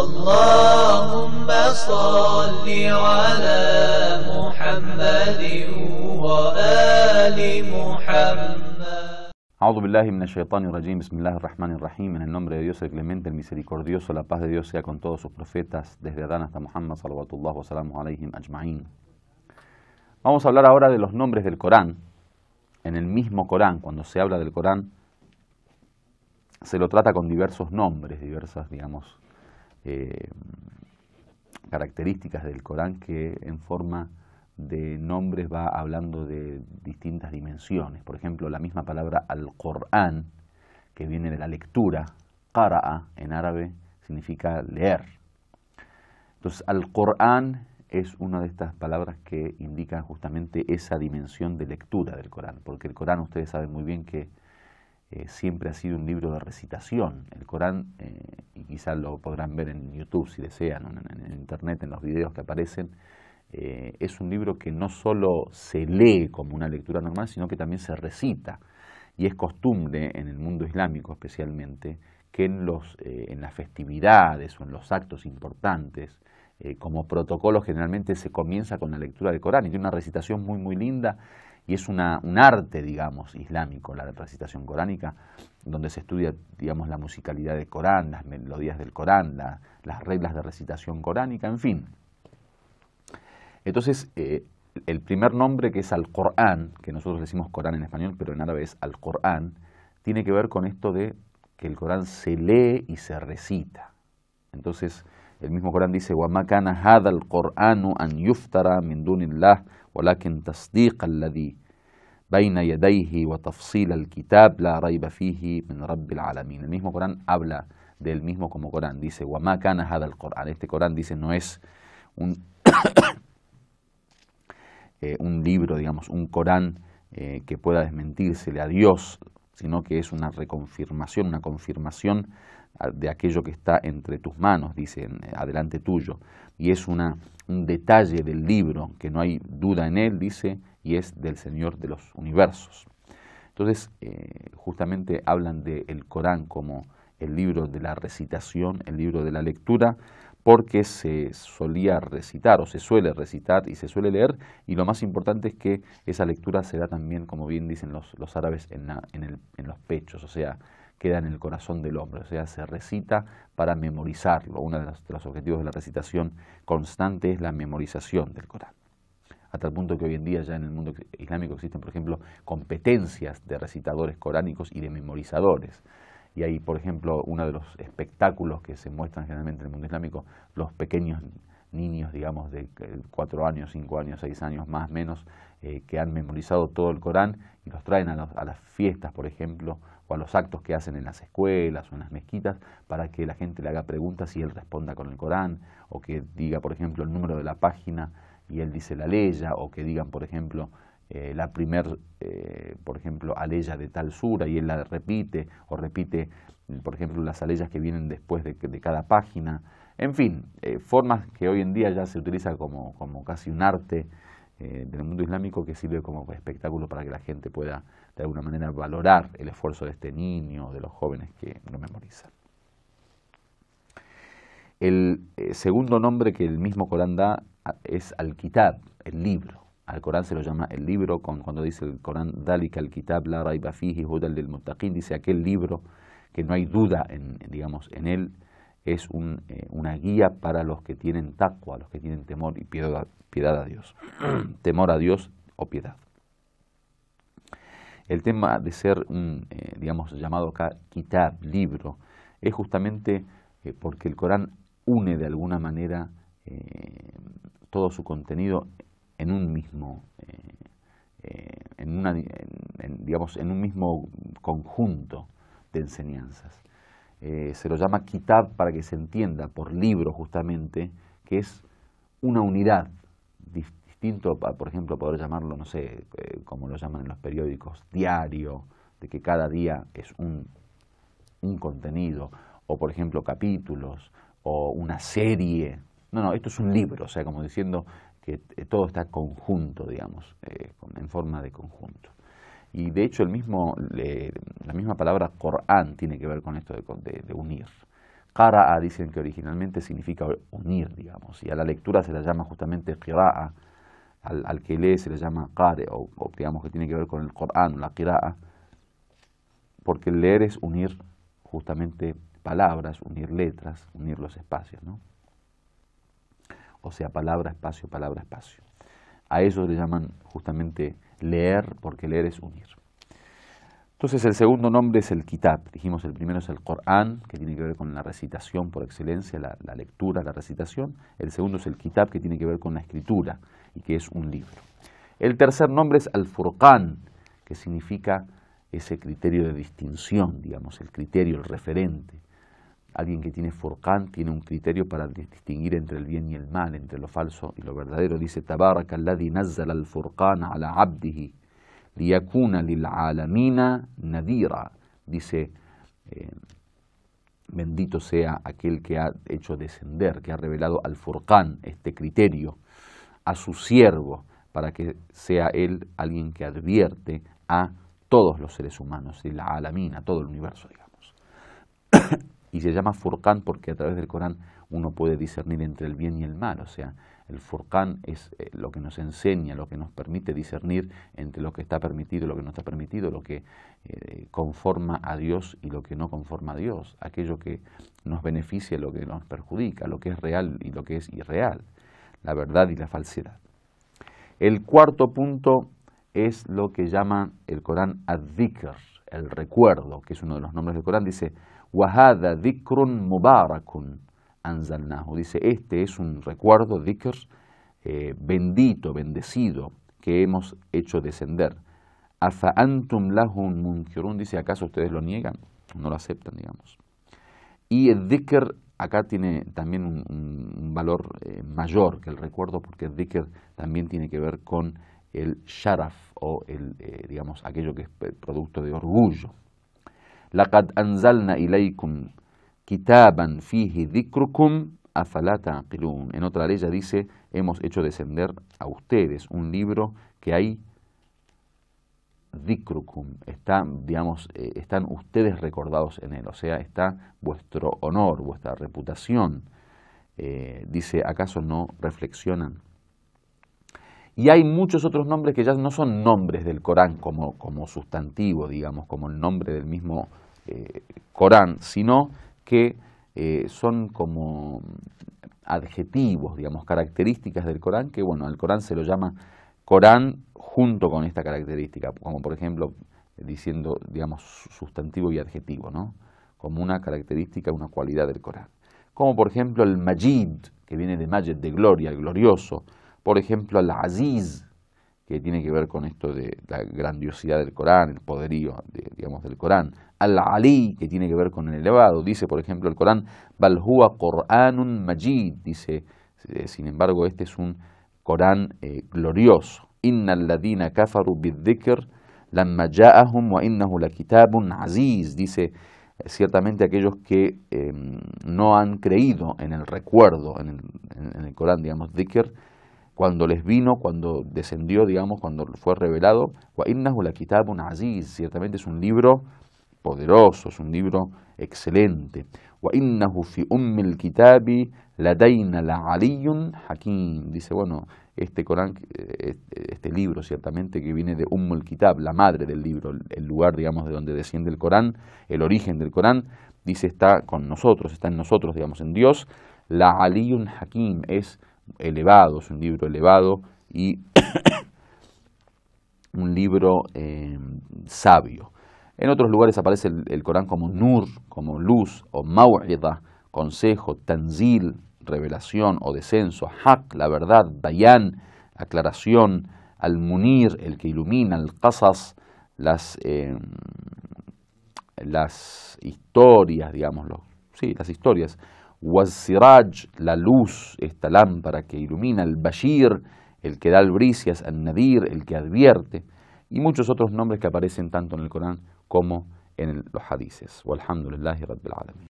اللهم صل على محمد وآل محمد أعوذ بالله من الشيطان الرجيم بسم الله الرحمن الرحيم en el nombre de Dios el clemente el misericordioso la paz de Dios sea con todos sus profetas desde Adán hasta Muhammad salawatullah wa salamu alayhim ajma'in Vamos a hablar ahora de los nombres del Corán en el mismo Corán cuando se habla del Corán se lo trata con diversos nombres, diversas, digamos, eh, características del Corán que en forma de nombres va hablando de distintas dimensiones. Por ejemplo, la misma palabra al corán que viene de la lectura, qara'a en árabe significa leer. Entonces, al corán es una de estas palabras que indican justamente esa dimensión de lectura del Corán, porque el Corán ustedes saben muy bien que eh, siempre ha sido un libro de recitación. El Corán, eh, y quizás lo podrán ver en YouTube si desean, en, Internet, en los videos que aparecen, eh, es un libro que no solo se lee como una lectura normal, sino que también se recita. Y es costumbre en el mundo islámico especialmente que en, los, en las festividades o en los actos importantes, como protocolo generalmente se comienza con la lectura del Corán y tiene una recitación muy, muy linda y es una, un arte, digamos, islámico, la recitación coránica, donde se estudia, digamos, la musicalidad del Corán, las melodías del Corán, las reglas de recitación coránica, en fin. Entonces, eh, el primer nombre que es al Corán que nosotros decimos Corán en español, pero en árabe es Al-Qur'an, tiene que ver con esto de que el Corán se lee y se recita. Entonces, el mismo Corán dice, وَمَا كَانَ هَذَا الْقُرْآنُ أَنْ يُفْتَرَ مِنْ ولكن تصديق الذي بين يديه وتفصيل الكتاب لا ريب فيه من رب العالمين. El mismo Corán habla del mismo como Corán dice, وما كان هذا القرآن. Este Corán dice no es un, eh, un libro, digamos, un Corán eh, que pueda desmentírsele a Dios sino que es una reconfirmación, una confirmación ah, de aquello que está entre tus manos, dice, eh, adelante tuyo. Y es una, un detalle del libro, que no hay duda en él, dice, y es del Señor de los universos. Entonces, eh, justamente hablan del el Corán como el libro de la recitación, el libro de la lectura, porque se solía recitar o se suele recitar y se suele leer y lo más importante es que esa lectura se da también, como bien dicen los, árabes, en, los pechos, o sea, queda en el corazón del hombre, o sea, se recita para memorizarlo. Uno de los, objetivos de la recitación constante es la memorización del Corán. Hasta tal punto que hoy en día ya en el mundo islámico existen, por ejemplo, competencias de recitadores coránicos y de memorizadores y ahí, por ejemplo, uno de los espectáculos que se muestran generalmente en el mundo islámico, los pequeños niños, digamos, de eh, cuatro años, cinco años, seis años, más o menos, eh, que han memorizado todo el Corán y los traen a, a, las fiestas, por ejemplo, o a los actos que hacen en las escuelas o en las mezquitas, para que la gente le haga preguntas y él responda con el Corán, o que diga, por ejemplo, el número de la página y él dice la ley, o que digan, por ejemplo, eh, la primer, eh, por ejemplo, aleya de tal sura y él la repite o repite, por ejemplo, las aleyas que vienen después de, cada página. En fin, eh, formas que hoy en día ya se utiliza como, casi un arte del mundo islámico que sirve como espectáculo para que la gente pueda de alguna manera valorar el esfuerzo de este niño, de los jóvenes que lo memorizan. El segundo nombre que el mismo Corán da ah, es Al-Kitab, el libro. Al Corán se lo llama el libro, cuando dice el Corán, Dalika al Kitab, la raiba fihi, hudal del dice aquel libro que no hay duda en, digamos, en él, es eh, una guía para los que tienen taqwa, los que tienen temor y piedad, a Dios. temor a Dios o piedad. El tema de ser un, eh, digamos, llamado acá kitab, libro, es justamente eh, porque el Corán une de alguna manera todo su contenido en un mismo, eh, eh, en, una, digamos, en un mismo conjunto de enseñanzas. Eh, se lo llama kitab para que se entienda por libro justamente, que es una unidad, distinto, por ejemplo, poder llamarlo, no sé, como lo llaman en los periódicos, diario, de que cada día es un contenido, o por ejemplo capítulos, o una serie. No, no, esto es un libro, o sea, como diciendo, que eh, todo está conjunto, digamos, eh, en forma de conjunto. Y de hecho el mismo, la misma palabra Corán tiene que ver con esto de, de, de unir. Qara'a dicen que originalmente significa unir, digamos, y a la lectura se la llama justamente Qira'a, al, que lee se le llama Qare, o, digamos que tiene que ver con el Corán, la Qira'a, porque leer es unir justamente palabras, unir letras, unir los espacios, ¿no? o sea, palabra, espacio, palabra, espacio. A eso le llaman justamente leer, porque leer es unir. Entonces el segundo nombre es el kitab, dijimos el primero es el Corán, que tiene que ver con la recitación por excelencia, la, lectura, la recitación. El segundo es el kitab, que tiene que ver con la escritura y que es un libro. El tercer nombre es al-furqan, que significa ese criterio de distinción, digamos, el criterio, el referente, Alguien que tiene furqán tiene un criterio para distinguir entre el bien y el mal, entre lo falso y lo verdadero. Dice, tabaraka alladhi nazzala al furqan ala abdihi liyakuna lil'alamina nadira. Dice, eh, bendito sea aquel que ha hecho descender, que ha revelado al furqán este criterio, a su siervo, para que sea él alguien que advierte a todos los seres humanos, y la alamina, todo el universo, digamos. Y se llama Furcán porque a través del Corán uno puede discernir entre el bien y el mal. O sea, el Furcán es eh, lo que nos enseña, lo que nos permite discernir entre lo que está permitido y lo que no está permitido, lo que eh, conforma a Dios y lo que no conforma a Dios, aquello que nos beneficia y lo que nos perjudica, lo que es real y lo que es irreal, la verdad y la falsedad. El cuarto punto es lo que llama el Corán ad el recuerdo, que es uno de los nombres del Corán, dice Wahada dikrun mubarakun anzalnahu. Dice, este es un recuerdo, dikr, eh, bendito, bendecido, que hemos hecho descender. antum Dice, ¿acaso ustedes lo niegan? No lo aceptan, digamos. Y el acá tiene también un, valor eh, mayor que el recuerdo, porque el también tiene que ver con el sharaf o el, eh, digamos, aquello que es producto de orgullo. لقد أنزلنا إليكم kitaban فيه ذكركم أفلا En otra ley ya dice, hemos hecho descender a ustedes un libro que hay dikrukum, está, eh, están ustedes recordados en él, o sea, está vuestro honor, vuestra reputación. Eh, dice, ¿acaso no reflexionan? Y hay muchos otros nombres que ya no son nombres del Corán como, sustantivo, digamos, como el nombre del mismo eh, Corán, sino que eh, son como adjetivos, digamos, características del Corán, que bueno, al Corán se lo llama Corán junto con esta característica, como por ejemplo diciendo, digamos, sustantivo y adjetivo, ¿no? Como una característica, una cualidad del Corán. Como por ejemplo el Majid, que viene de Majid, de gloria, glorioso, por ejemplo, Al-Aziz, que tiene que ver con esto de la grandiosidad del Corán, el poderío, digamos, del Corán. Al-Ali, que tiene que ver con el elevado, dice, por ejemplo, el Corán, Balhua Qur'anun Majid, dice, eh, sin embargo, este es un Corán eh, glorioso. Inna alladina kafaru dhikr lamma ja'ahum wa innahu lakitabun aziz, dice, eh, ciertamente aquellos que em, no han creído en el recuerdo, en el, en el Corán, digamos, dhikr, cuando les vino, cuando descendió, digamos, cuando fue revelado, aziz, ciertamente es un libro poderoso, es un libro excelente. Dice, bueno, este Corán, eh, este libro ciertamente que viene de Umm al Kitab, la madre del libro, el lugar, digamos, de donde desciende el Corán, el origen del Corán, dice está con nosotros, está en nosotros, digamos, en Dios. La Aliyun Hakim es es un libro elevado y un libro eh, sabio. En otros lugares aparece el, Corán como nur, como luz, o maw'idah, consejo, tanzil, revelación o descenso, haq, la verdad, bayan, aclaración, al-munir, el que ilumina, al-qasas, las, eh, las historias, digámoslo, sí, las historias, Waziraj, la luz, esta lámpara que ilumina, el Bashir, el que da albricias, al Nadir, el que advierte, y muchos otros nombres que aparecen tanto en el Corán como en los hadices. Walhamdulillahi Alamin.